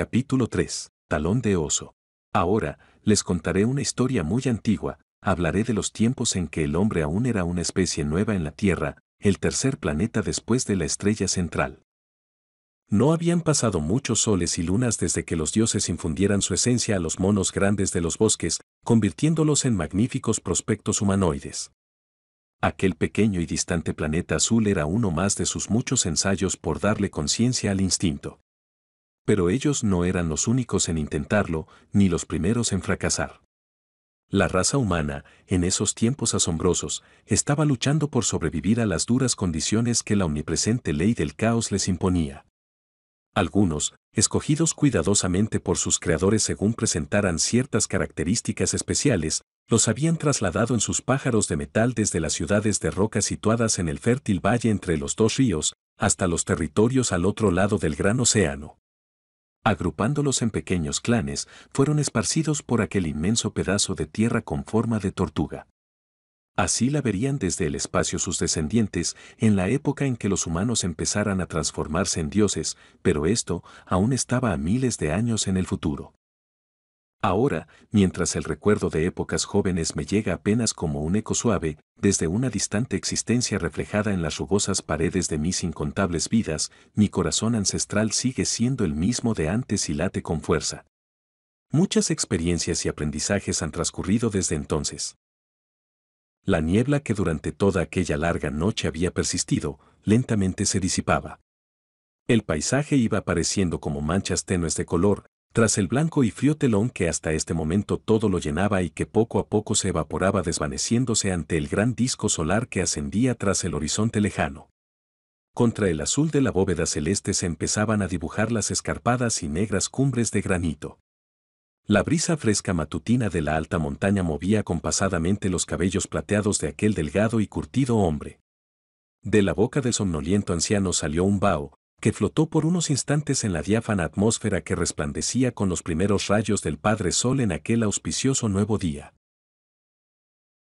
Capítulo 3. Talón de oso. Ahora, les contaré una historia muy antigua, hablaré de los tiempos en que el hombre aún era una especie nueva en la Tierra, el tercer planeta después de la estrella central. No habían pasado muchos soles y lunas desde que los dioses infundieran su esencia a los monos grandes de los bosques, convirtiéndolos en magníficos prospectos humanoides. Aquel pequeño y distante planeta azul era uno más de sus muchos ensayos por darle conciencia al instinto pero ellos no eran los únicos en intentarlo, ni los primeros en fracasar. La raza humana, en esos tiempos asombrosos, estaba luchando por sobrevivir a las duras condiciones que la omnipresente ley del caos les imponía. Algunos, escogidos cuidadosamente por sus creadores según presentaran ciertas características especiales, los habían trasladado en sus pájaros de metal desde las ciudades de roca situadas en el fértil valle entre los dos ríos, hasta los territorios al otro lado del gran océano agrupándolos en pequeños clanes, fueron esparcidos por aquel inmenso pedazo de tierra con forma de tortuga. Así la verían desde el espacio sus descendientes en la época en que los humanos empezaran a transformarse en dioses, pero esto aún estaba a miles de años en el futuro. Ahora, mientras el recuerdo de épocas jóvenes me llega apenas como un eco suave, desde una distante existencia reflejada en las rugosas paredes de mis incontables vidas, mi corazón ancestral sigue siendo el mismo de antes y late con fuerza. Muchas experiencias y aprendizajes han transcurrido desde entonces. La niebla que durante toda aquella larga noche había persistido, lentamente se disipaba. El paisaje iba apareciendo como manchas tenues de color, tras el blanco y frío telón que hasta este momento todo lo llenaba y que poco a poco se evaporaba desvaneciéndose ante el gran disco solar que ascendía tras el horizonte lejano. Contra el azul de la bóveda celeste se empezaban a dibujar las escarpadas y negras cumbres de granito. La brisa fresca matutina de la alta montaña movía compasadamente los cabellos plateados de aquel delgado y curtido hombre. De la boca del somnoliento anciano salió un vaho, que flotó por unos instantes en la diáfana atmósfera que resplandecía con los primeros rayos del Padre Sol en aquel auspicioso nuevo día.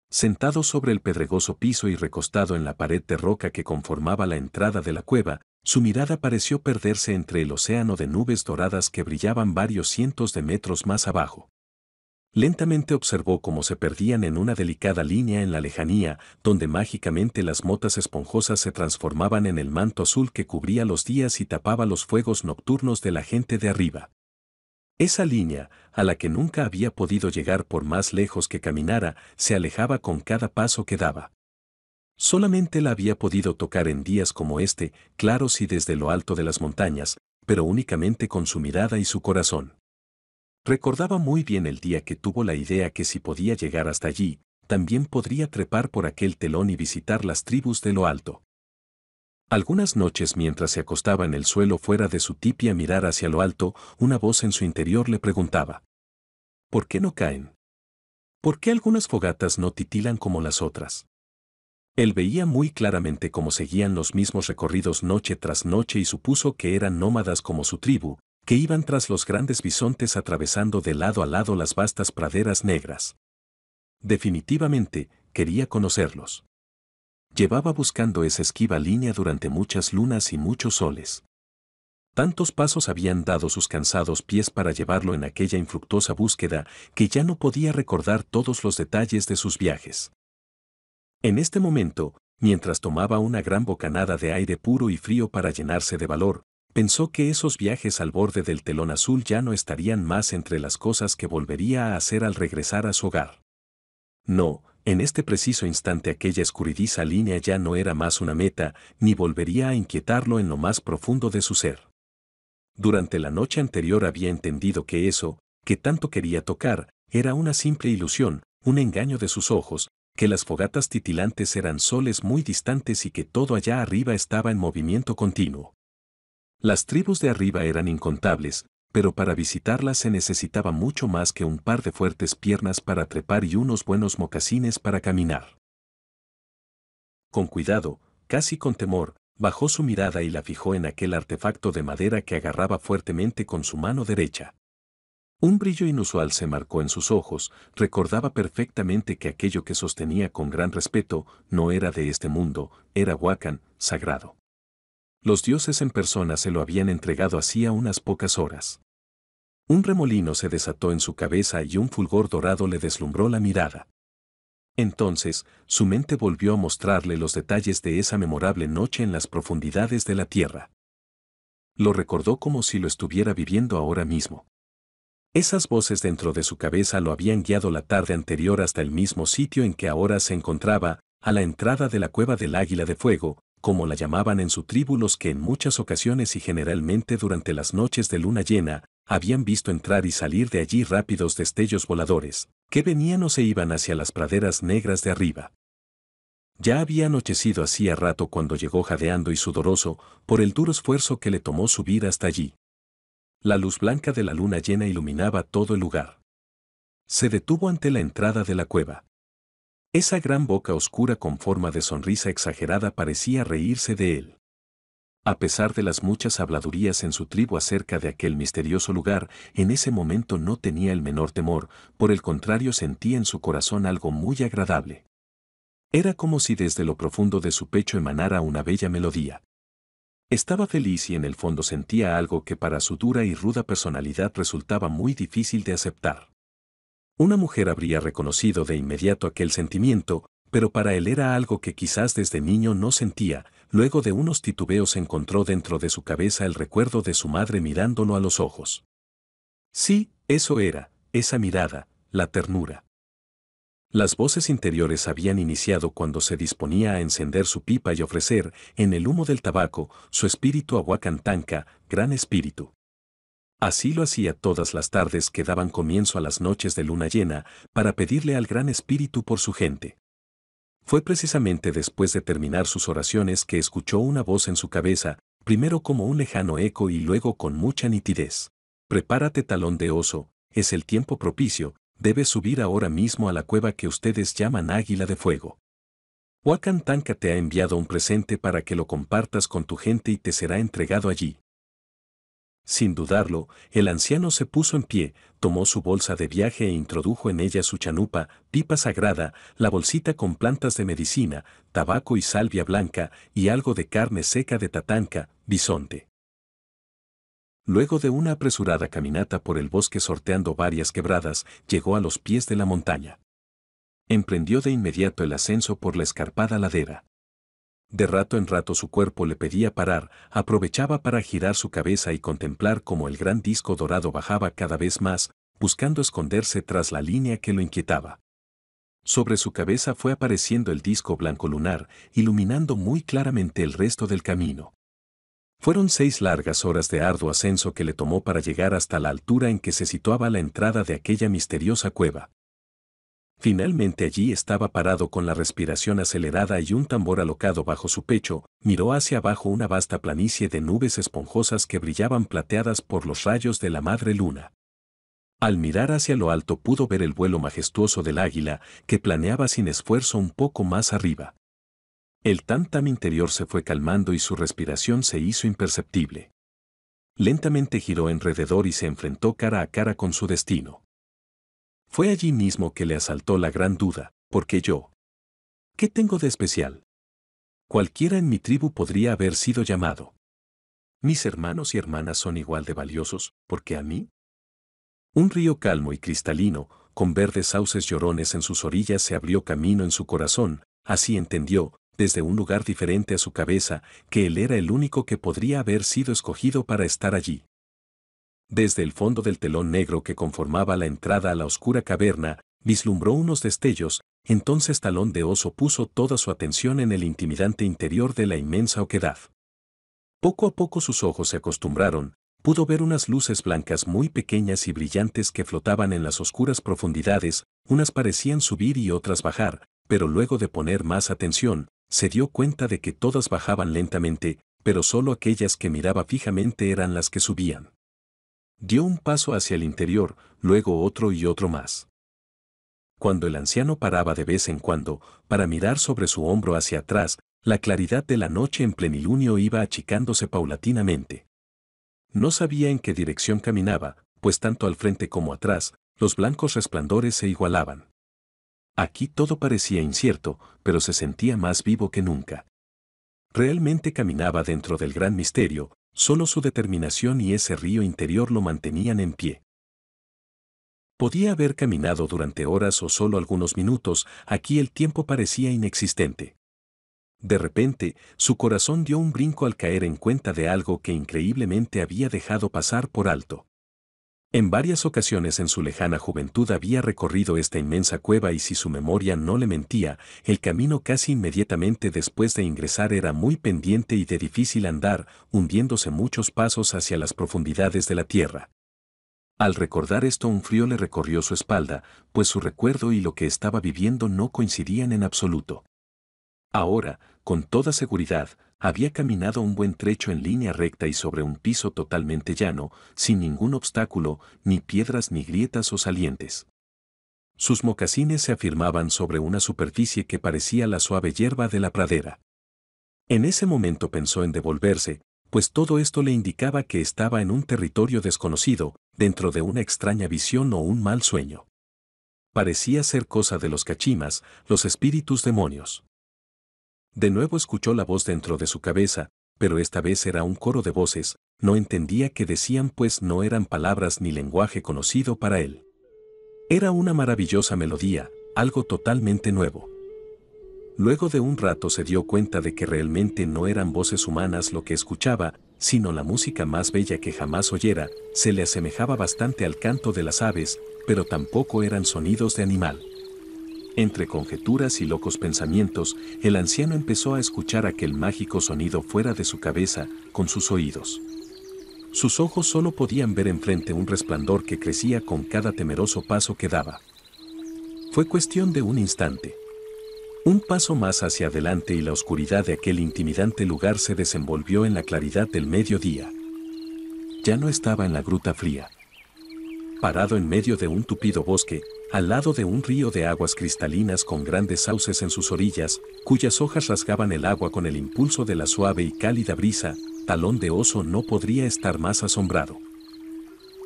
Sentado sobre el pedregoso piso y recostado en la pared de roca que conformaba la entrada de la cueva, su mirada pareció perderse entre el océano de nubes doradas que brillaban varios cientos de metros más abajo. Lentamente observó cómo se perdían en una delicada línea en la lejanía, donde mágicamente las motas esponjosas se transformaban en el manto azul que cubría los días y tapaba los fuegos nocturnos de la gente de arriba. Esa línea, a la que nunca había podido llegar por más lejos que caminara, se alejaba con cada paso que daba. Solamente la había podido tocar en días como este, claros y desde lo alto de las montañas, pero únicamente con su mirada y su corazón. Recordaba muy bien el día que tuvo la idea que si podía llegar hasta allí, también podría trepar por aquel telón y visitar las tribus de lo alto. Algunas noches mientras se acostaba en el suelo fuera de su tipi a mirar hacia lo alto, una voz en su interior le preguntaba. ¿Por qué no caen? ¿Por qué algunas fogatas no titilan como las otras? Él veía muy claramente cómo seguían los mismos recorridos noche tras noche y supuso que eran nómadas como su tribu, que iban tras los grandes bisontes atravesando de lado a lado las vastas praderas negras. Definitivamente, quería conocerlos. Llevaba buscando esa esquiva línea durante muchas lunas y muchos soles. Tantos pasos habían dado sus cansados pies para llevarlo en aquella infructuosa búsqueda que ya no podía recordar todos los detalles de sus viajes. En este momento, mientras tomaba una gran bocanada de aire puro y frío para llenarse de valor, Pensó que esos viajes al borde del telón azul ya no estarían más entre las cosas que volvería a hacer al regresar a su hogar. No, en este preciso instante aquella escurridiza línea ya no era más una meta, ni volvería a inquietarlo en lo más profundo de su ser. Durante la noche anterior había entendido que eso, que tanto quería tocar, era una simple ilusión, un engaño de sus ojos, que las fogatas titilantes eran soles muy distantes y que todo allá arriba estaba en movimiento continuo. Las tribus de arriba eran incontables, pero para visitarlas se necesitaba mucho más que un par de fuertes piernas para trepar y unos buenos mocasines para caminar. Con cuidado, casi con temor, bajó su mirada y la fijó en aquel artefacto de madera que agarraba fuertemente con su mano derecha. Un brillo inusual se marcó en sus ojos, recordaba perfectamente que aquello que sostenía con gran respeto no era de este mundo, era Huacan, sagrado. Los dioses en persona se lo habían entregado hacía unas pocas horas. Un remolino se desató en su cabeza y un fulgor dorado le deslumbró la mirada. Entonces, su mente volvió a mostrarle los detalles de esa memorable noche en las profundidades de la tierra. Lo recordó como si lo estuviera viviendo ahora mismo. Esas voces dentro de su cabeza lo habían guiado la tarde anterior hasta el mismo sitio en que ahora se encontraba, a la entrada de la cueva del Águila de Fuego, como la llamaban en su tribu los que en muchas ocasiones y generalmente durante las noches de luna llena, habían visto entrar y salir de allí rápidos destellos voladores, que venían o se iban hacia las praderas negras de arriba. Ya había anochecido hacía rato cuando llegó jadeando y sudoroso, por el duro esfuerzo que le tomó subir hasta allí. La luz blanca de la luna llena iluminaba todo el lugar. Se detuvo ante la entrada de la cueva. Esa gran boca oscura con forma de sonrisa exagerada parecía reírse de él. A pesar de las muchas habladurías en su tribu acerca de aquel misterioso lugar, en ese momento no tenía el menor temor, por el contrario sentía en su corazón algo muy agradable. Era como si desde lo profundo de su pecho emanara una bella melodía. Estaba feliz y en el fondo sentía algo que para su dura y ruda personalidad resultaba muy difícil de aceptar. Una mujer habría reconocido de inmediato aquel sentimiento, pero para él era algo que quizás desde niño no sentía, luego de unos titubeos encontró dentro de su cabeza el recuerdo de su madre mirándolo a los ojos. Sí, eso era, esa mirada, la ternura. Las voces interiores habían iniciado cuando se disponía a encender su pipa y ofrecer, en el humo del tabaco, su espíritu a gran espíritu. Así lo hacía todas las tardes que daban comienzo a las noches de luna llena para pedirle al Gran Espíritu por su gente. Fue precisamente después de terminar sus oraciones que escuchó una voz en su cabeza, primero como un lejano eco y luego con mucha nitidez. Prepárate talón de oso, es el tiempo propicio, debes subir ahora mismo a la cueva que ustedes llaman águila de fuego. Huacan te ha enviado un presente para que lo compartas con tu gente y te será entregado allí. Sin dudarlo, el anciano se puso en pie, tomó su bolsa de viaje e introdujo en ella su chanupa, pipa sagrada, la bolsita con plantas de medicina, tabaco y salvia blanca, y algo de carne seca de tatanca, bisonte. Luego de una apresurada caminata por el bosque sorteando varias quebradas, llegó a los pies de la montaña. Emprendió de inmediato el ascenso por la escarpada ladera de rato en rato su cuerpo le pedía parar, aprovechaba para girar su cabeza y contemplar cómo el gran disco dorado bajaba cada vez más, buscando esconderse tras la línea que lo inquietaba. Sobre su cabeza fue apareciendo el disco blanco lunar, iluminando muy claramente el resto del camino. Fueron seis largas horas de arduo ascenso que le tomó para llegar hasta la altura en que se situaba la entrada de aquella misteriosa cueva. Finalmente allí estaba parado con la respiración acelerada y un tambor alocado bajo su pecho, miró hacia abajo una vasta planicie de nubes esponjosas que brillaban plateadas por los rayos de la madre luna. Al mirar hacia lo alto pudo ver el vuelo majestuoso del águila, que planeaba sin esfuerzo un poco más arriba. El tantam interior se fue calmando y su respiración se hizo imperceptible. Lentamente giró enrededor y se enfrentó cara a cara con su destino. Fue allí mismo que le asaltó la gran duda, porque yo? ¿Qué tengo de especial? Cualquiera en mi tribu podría haber sido llamado. Mis hermanos y hermanas son igual de valiosos, porque a mí? Un río calmo y cristalino, con verdes sauces llorones en sus orillas se abrió camino en su corazón, así entendió, desde un lugar diferente a su cabeza, que él era el único que podría haber sido escogido para estar allí desde el fondo del telón negro que conformaba la entrada a la oscura caverna, vislumbró unos destellos, entonces Talón de Oso puso toda su atención en el intimidante interior de la inmensa oquedad. Poco a poco sus ojos se acostumbraron, pudo ver unas luces blancas muy pequeñas y brillantes que flotaban en las oscuras profundidades, unas parecían subir y otras bajar, pero luego de poner más atención, se dio cuenta de que todas bajaban lentamente, pero solo aquellas que miraba fijamente eran las que subían. Dio un paso hacia el interior, luego otro y otro más. Cuando el anciano paraba de vez en cuando, para mirar sobre su hombro hacia atrás, la claridad de la noche en plenilunio iba achicándose paulatinamente. No sabía en qué dirección caminaba, pues tanto al frente como atrás, los blancos resplandores se igualaban. Aquí todo parecía incierto, pero se sentía más vivo que nunca. Realmente caminaba dentro del gran misterio, Solo su determinación y ese río interior lo mantenían en pie. Podía haber caminado durante horas o solo algunos minutos, aquí el tiempo parecía inexistente. De repente, su corazón dio un brinco al caer en cuenta de algo que increíblemente había dejado pasar por alto. En varias ocasiones en su lejana juventud había recorrido esta inmensa cueva y si su memoria no le mentía, el camino casi inmediatamente después de ingresar era muy pendiente y de difícil andar, hundiéndose muchos pasos hacia las profundidades de la tierra. Al recordar esto un frío le recorrió su espalda, pues su recuerdo y lo que estaba viviendo no coincidían en absoluto. Ahora, con toda seguridad, había caminado un buen trecho en línea recta y sobre un piso totalmente llano, sin ningún obstáculo, ni piedras ni grietas o salientes. Sus mocasines se afirmaban sobre una superficie que parecía la suave hierba de la pradera. En ese momento pensó en devolverse, pues todo esto le indicaba que estaba en un territorio desconocido, dentro de una extraña visión o un mal sueño. Parecía ser cosa de los cachimas, los espíritus demonios. De nuevo escuchó la voz dentro de su cabeza, pero esta vez era un coro de voces, no entendía qué decían pues no eran palabras ni lenguaje conocido para él. Era una maravillosa melodía, algo totalmente nuevo. Luego de un rato se dio cuenta de que realmente no eran voces humanas lo que escuchaba, sino la música más bella que jamás oyera, se le asemejaba bastante al canto de las aves, pero tampoco eran sonidos de animal. Entre conjeturas y locos pensamientos, el anciano empezó a escuchar aquel mágico sonido fuera de su cabeza, con sus oídos. Sus ojos solo podían ver enfrente un resplandor que crecía con cada temeroso paso que daba. Fue cuestión de un instante. Un paso más hacia adelante y la oscuridad de aquel intimidante lugar se desenvolvió en la claridad del mediodía. Ya no estaba en la gruta fría parado en medio de un tupido bosque, al lado de un río de aguas cristalinas con grandes sauces en sus orillas, cuyas hojas rasgaban el agua con el impulso de la suave y cálida brisa, Talón de Oso no podría estar más asombrado.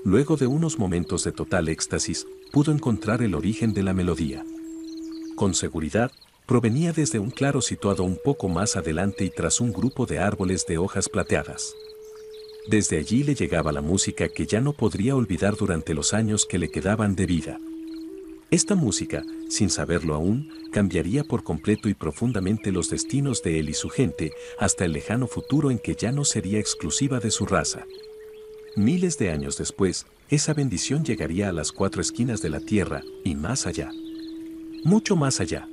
Luego de unos momentos de total éxtasis, pudo encontrar el origen de la melodía. Con seguridad, provenía desde un claro situado un poco más adelante y tras un grupo de árboles de hojas plateadas. Desde allí le llegaba la música que ya no podría olvidar durante los años que le quedaban de vida. Esta música, sin saberlo aún, cambiaría por completo y profundamente los destinos de él y su gente hasta el lejano futuro en que ya no sería exclusiva de su raza. Miles de años después, esa bendición llegaría a las cuatro esquinas de la Tierra y más allá. Mucho más allá.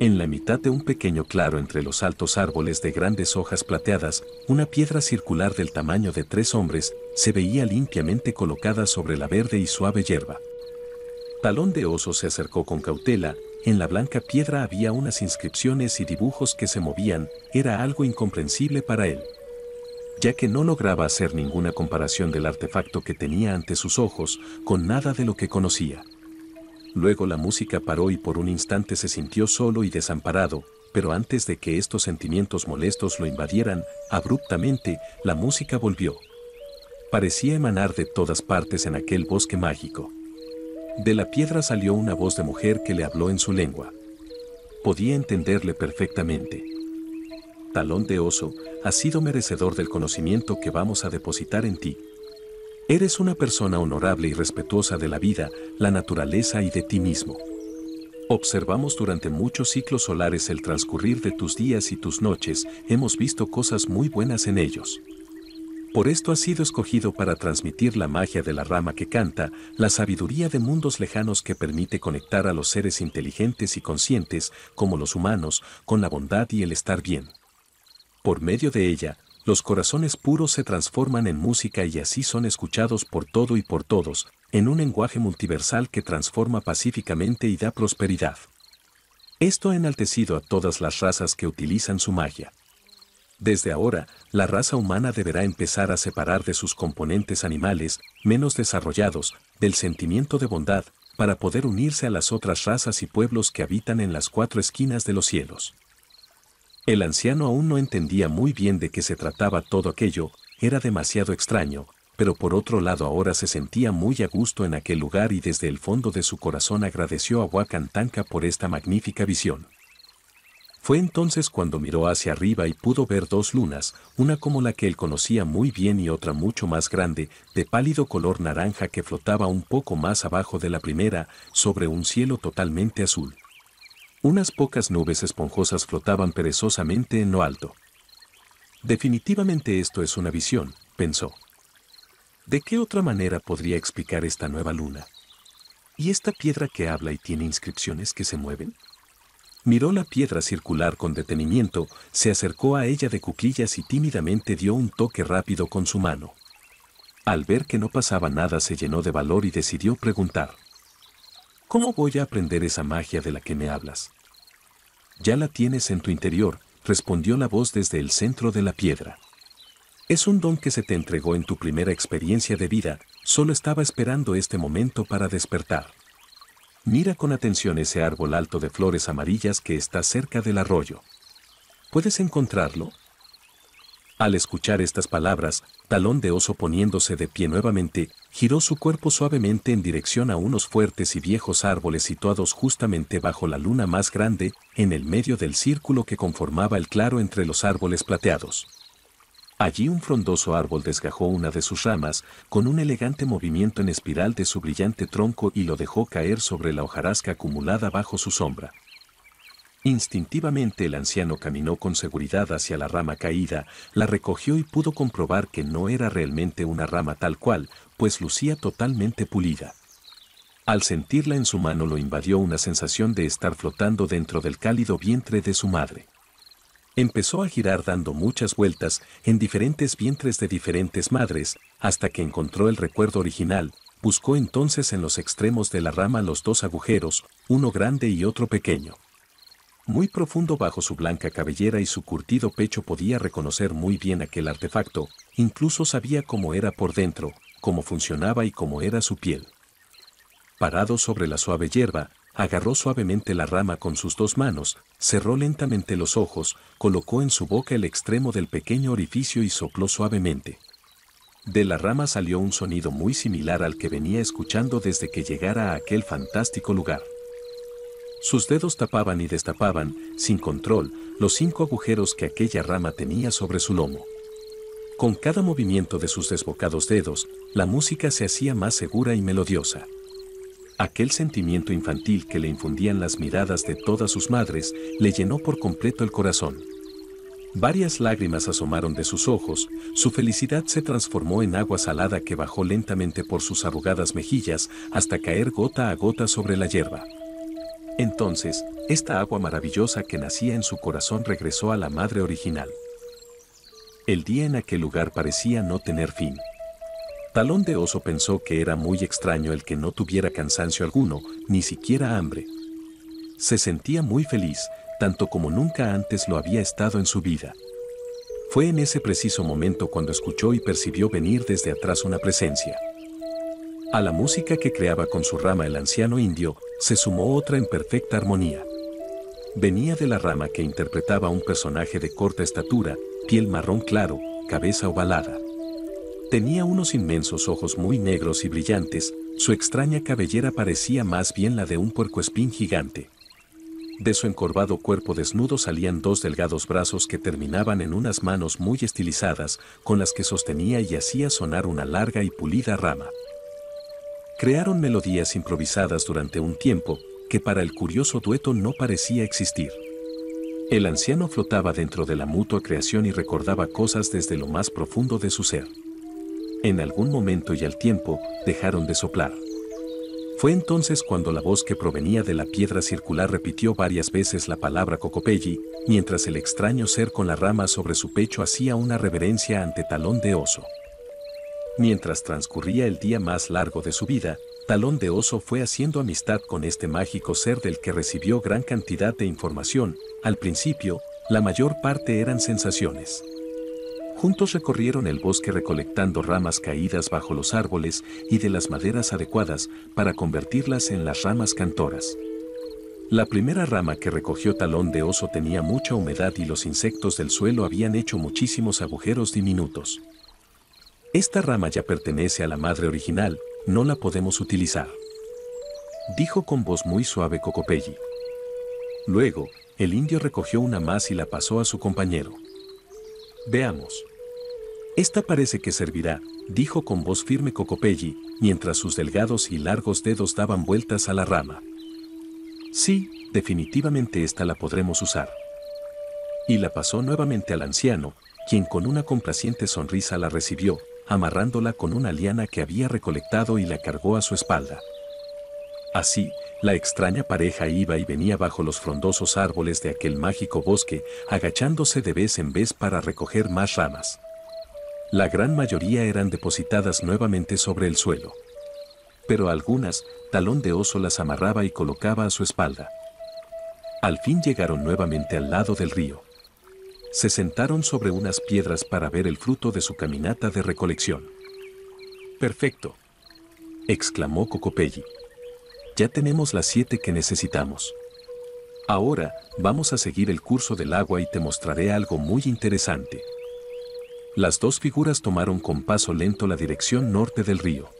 En la mitad de un pequeño claro entre los altos árboles de grandes hojas plateadas, una piedra circular del tamaño de tres hombres se veía limpiamente colocada sobre la verde y suave hierba. Talón de oso se acercó con cautela, en la blanca piedra había unas inscripciones y dibujos que se movían, era algo incomprensible para él. Ya que no lograba hacer ninguna comparación del artefacto que tenía ante sus ojos con nada de lo que conocía. Luego la música paró y por un instante se sintió solo y desamparado, pero antes de que estos sentimientos molestos lo invadieran, abruptamente, la música volvió. Parecía emanar de todas partes en aquel bosque mágico. De la piedra salió una voz de mujer que le habló en su lengua. Podía entenderle perfectamente. Talón de oso, has sido merecedor del conocimiento que vamos a depositar en ti, Eres una persona honorable y respetuosa de la vida, la naturaleza y de ti mismo. Observamos durante muchos ciclos solares el transcurrir de tus días y tus noches, hemos visto cosas muy buenas en ellos. Por esto has sido escogido para transmitir la magia de la rama que canta, la sabiduría de mundos lejanos que permite conectar a los seres inteligentes y conscientes, como los humanos, con la bondad y el estar bien. Por medio de ella, los corazones puros se transforman en música y así son escuchados por todo y por todos, en un lenguaje multiversal que transforma pacíficamente y da prosperidad. Esto ha enaltecido a todas las razas que utilizan su magia. Desde ahora, la raza humana deberá empezar a separar de sus componentes animales, menos desarrollados, del sentimiento de bondad, para poder unirse a las otras razas y pueblos que habitan en las cuatro esquinas de los cielos. El anciano aún no entendía muy bien de qué se trataba todo aquello, era demasiado extraño, pero por otro lado ahora se sentía muy a gusto en aquel lugar y desde el fondo de su corazón agradeció a Huacantanca por esta magnífica visión. Fue entonces cuando miró hacia arriba y pudo ver dos lunas, una como la que él conocía muy bien y otra mucho más grande, de pálido color naranja que flotaba un poco más abajo de la primera, sobre un cielo totalmente azul. Unas pocas nubes esponjosas flotaban perezosamente en lo alto. Definitivamente esto es una visión, pensó. ¿De qué otra manera podría explicar esta nueva luna? ¿Y esta piedra que habla y tiene inscripciones que se mueven? Miró la piedra circular con detenimiento, se acercó a ella de cuquillas y tímidamente dio un toque rápido con su mano. Al ver que no pasaba nada se llenó de valor y decidió preguntar. ¿Cómo voy a aprender esa magia de la que me hablas? Ya la tienes en tu interior, respondió la voz desde el centro de la piedra. Es un don que se te entregó en tu primera experiencia de vida, solo estaba esperando este momento para despertar. Mira con atención ese árbol alto de flores amarillas que está cerca del arroyo. ¿Puedes encontrarlo? Al escuchar estas palabras, Talón de Oso poniéndose de pie nuevamente, giró su cuerpo suavemente en dirección a unos fuertes y viejos árboles situados justamente bajo la luna más grande, en el medio del círculo que conformaba el claro entre los árboles plateados. Allí un frondoso árbol desgajó una de sus ramas, con un elegante movimiento en espiral de su brillante tronco y lo dejó caer sobre la hojarasca acumulada bajo su sombra. Instintivamente el anciano caminó con seguridad hacia la rama caída, la recogió y pudo comprobar que no era realmente una rama tal cual, pues lucía totalmente pulida. Al sentirla en su mano lo invadió una sensación de estar flotando dentro del cálido vientre de su madre. Empezó a girar dando muchas vueltas en diferentes vientres de diferentes madres, hasta que encontró el recuerdo original, buscó entonces en los extremos de la rama los dos agujeros, uno grande y otro pequeño. Muy profundo bajo su blanca cabellera y su curtido pecho podía reconocer muy bien aquel artefacto, incluso sabía cómo era por dentro, cómo funcionaba y cómo era su piel. Parado sobre la suave hierba, agarró suavemente la rama con sus dos manos, cerró lentamente los ojos, colocó en su boca el extremo del pequeño orificio y sopló suavemente. De la rama salió un sonido muy similar al que venía escuchando desde que llegara a aquel fantástico lugar. Sus dedos tapaban y destapaban, sin control, los cinco agujeros que aquella rama tenía sobre su lomo. Con cada movimiento de sus desbocados dedos, la música se hacía más segura y melodiosa. Aquel sentimiento infantil que le infundían las miradas de todas sus madres le llenó por completo el corazón. Varias lágrimas asomaron de sus ojos, su felicidad se transformó en agua salada que bajó lentamente por sus arrugadas mejillas hasta caer gota a gota sobre la hierba. Entonces, esta agua maravillosa que nacía en su corazón regresó a la madre original. El día en aquel lugar parecía no tener fin. Talón de Oso pensó que era muy extraño el que no tuviera cansancio alguno, ni siquiera hambre. Se sentía muy feliz, tanto como nunca antes lo había estado en su vida. Fue en ese preciso momento cuando escuchó y percibió venir desde atrás una presencia. A la música que creaba con su rama el anciano indio, se sumó otra en perfecta armonía. Venía de la rama que interpretaba un personaje de corta estatura, piel marrón claro, cabeza ovalada. Tenía unos inmensos ojos muy negros y brillantes, su extraña cabellera parecía más bien la de un puercoespín gigante. De su encorvado cuerpo desnudo salían dos delgados brazos que terminaban en unas manos muy estilizadas, con las que sostenía y hacía sonar una larga y pulida rama. Crearon melodías improvisadas durante un tiempo, que para el curioso dueto no parecía existir. El anciano flotaba dentro de la mutua creación y recordaba cosas desde lo más profundo de su ser. En algún momento y al tiempo dejaron de soplar. Fue entonces cuando la voz que provenía de la piedra circular repitió varias veces la palabra Cocopelli, mientras el extraño ser con la rama sobre su pecho hacía una reverencia ante talón de oso. Mientras transcurría el día más largo de su vida, Talón de Oso fue haciendo amistad con este mágico ser del que recibió gran cantidad de información. Al principio, la mayor parte eran sensaciones. Juntos recorrieron el bosque recolectando ramas caídas bajo los árboles y de las maderas adecuadas para convertirlas en las ramas cantoras. La primera rama que recogió Talón de Oso tenía mucha humedad y los insectos del suelo habían hecho muchísimos agujeros diminutos. Esta rama ya pertenece a la madre original, no la podemos utilizar. Dijo con voz muy suave Cocopelli. Luego, el indio recogió una más y la pasó a su compañero. Veamos. Esta parece que servirá, dijo con voz firme Cocopelli, mientras sus delgados y largos dedos daban vueltas a la rama. Sí, definitivamente esta la podremos usar. Y la pasó nuevamente al anciano, quien con una complaciente sonrisa la recibió, amarrándola con una liana que había recolectado y la cargó a su espalda. Así, la extraña pareja iba y venía bajo los frondosos árboles de aquel mágico bosque, agachándose de vez en vez para recoger más ramas. La gran mayoría eran depositadas nuevamente sobre el suelo. Pero algunas, talón de oso las amarraba y colocaba a su espalda. Al fin llegaron nuevamente al lado del río se sentaron sobre unas piedras para ver el fruto de su caminata de recolección. Perfecto, exclamó Cocopelli. Ya tenemos las siete que necesitamos. Ahora vamos a seguir el curso del agua y te mostraré algo muy interesante. Las dos figuras tomaron con paso lento la dirección norte del río.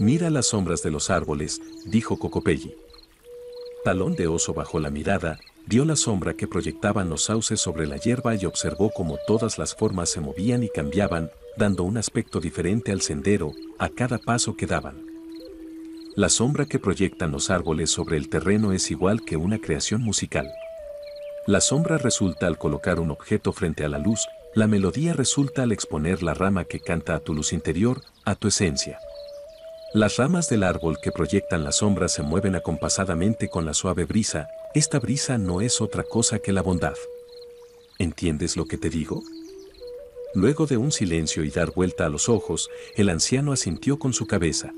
Mira las sombras de los árboles, dijo Cocopelli talón de oso bajo la mirada, dio la sombra que proyectaban los sauces sobre la hierba y observó cómo todas las formas se movían y cambiaban, dando un aspecto diferente al sendero, a cada paso que daban. La sombra que proyectan los árboles sobre el terreno es igual que una creación musical. La sombra resulta al colocar un objeto frente a la luz, la melodía resulta al exponer la rama que canta a tu luz interior, a tu esencia. Las ramas del árbol que proyectan la sombra se mueven acompasadamente con la suave brisa, esta brisa no es otra cosa que la bondad. ¿Entiendes lo que te digo? Luego de un silencio y dar vuelta a los ojos, el anciano asintió con su cabeza.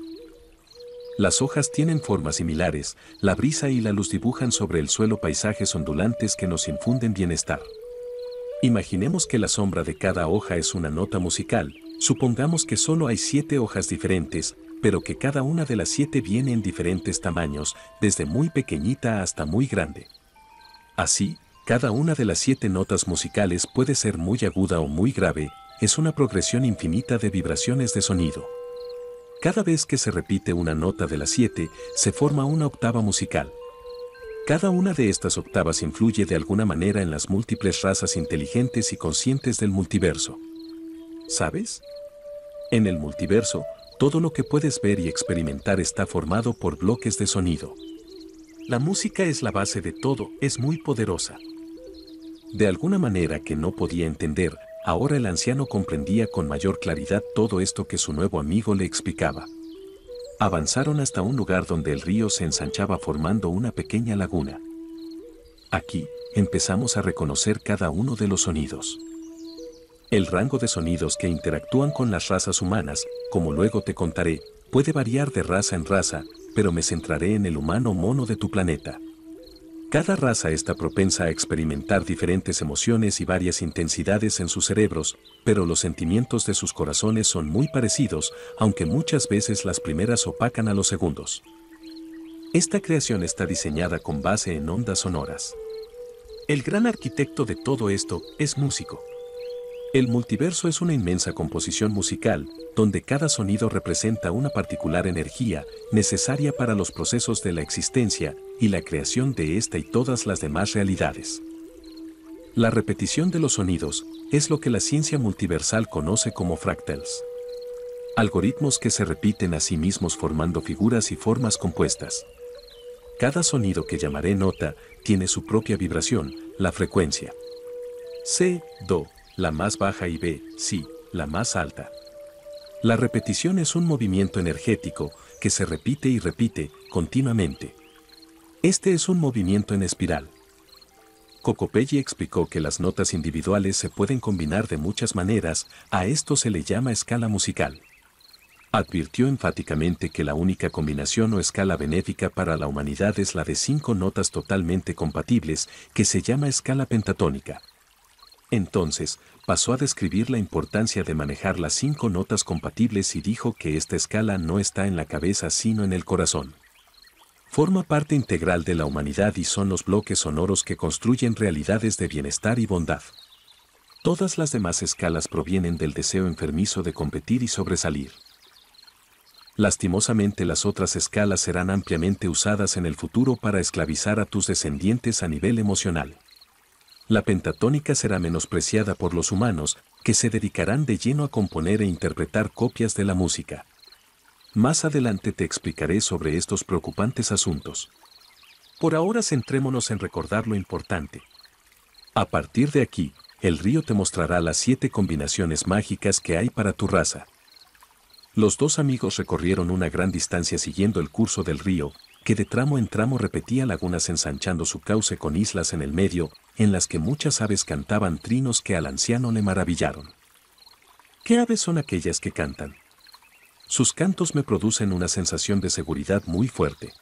Las hojas tienen formas similares, la brisa y la luz dibujan sobre el suelo paisajes ondulantes que nos infunden bienestar. Imaginemos que la sombra de cada hoja es una nota musical, supongamos que solo hay siete hojas diferentes, pero que cada una de las siete viene en diferentes tamaños, desde muy pequeñita hasta muy grande. Así, cada una de las siete notas musicales puede ser muy aguda o muy grave, es una progresión infinita de vibraciones de sonido. Cada vez que se repite una nota de las siete, se forma una octava musical. Cada una de estas octavas influye de alguna manera en las múltiples razas inteligentes y conscientes del multiverso. ¿Sabes? En el multiverso, todo lo que puedes ver y experimentar está formado por bloques de sonido. La música es la base de todo, es muy poderosa. De alguna manera que no podía entender, ahora el anciano comprendía con mayor claridad todo esto que su nuevo amigo le explicaba. Avanzaron hasta un lugar donde el río se ensanchaba formando una pequeña laguna. Aquí, empezamos a reconocer cada uno de los sonidos. El rango de sonidos que interactúan con las razas humanas, como luego te contaré, puede variar de raza en raza, pero me centraré en el humano mono de tu planeta. Cada raza está propensa a experimentar diferentes emociones y varias intensidades en sus cerebros, pero los sentimientos de sus corazones son muy parecidos, aunque muchas veces las primeras opacan a los segundos. Esta creación está diseñada con base en ondas sonoras. El gran arquitecto de todo esto es músico. El multiverso es una inmensa composición musical, donde cada sonido representa una particular energía necesaria para los procesos de la existencia y la creación de esta y todas las demás realidades. La repetición de los sonidos es lo que la ciencia multiversal conoce como fractals. Algoritmos que se repiten a sí mismos formando figuras y formas compuestas. Cada sonido que llamaré nota tiene su propia vibración, la frecuencia. C, Do, la más baja y B, sí, la más alta. La repetición es un movimiento energético que se repite y repite continuamente. Este es un movimiento en espiral. Cocopelli explicó que las notas individuales se pueden combinar de muchas maneras, a esto se le llama escala musical. Advirtió enfáticamente que la única combinación o escala benéfica para la humanidad es la de cinco notas totalmente compatibles, que se llama escala pentatónica. Entonces, pasó a describir la importancia de manejar las cinco notas compatibles y dijo que esta escala no está en la cabeza sino en el corazón. Forma parte integral de la humanidad y son los bloques sonoros que construyen realidades de bienestar y bondad. Todas las demás escalas provienen del deseo enfermizo de competir y sobresalir. Lastimosamente las otras escalas serán ampliamente usadas en el futuro para esclavizar a tus descendientes a nivel emocional la pentatónica será menospreciada por los humanos, que se dedicarán de lleno a componer e interpretar copias de la música. Más adelante te explicaré sobre estos preocupantes asuntos. Por ahora centrémonos en recordar lo importante. A partir de aquí, el río te mostrará las siete combinaciones mágicas que hay para tu raza. Los dos amigos recorrieron una gran distancia siguiendo el curso del río, que de tramo en tramo repetía lagunas ensanchando su cauce con islas en el medio, en las que muchas aves cantaban trinos que al anciano le maravillaron. ¿Qué aves son aquellas que cantan? Sus cantos me producen una sensación de seguridad muy fuerte.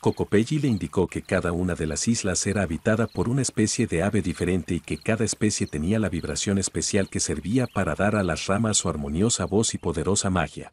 Cocopelli le indicó que cada una de las islas era habitada por una especie de ave diferente y que cada especie tenía la vibración especial que servía para dar a las ramas su armoniosa voz y poderosa magia.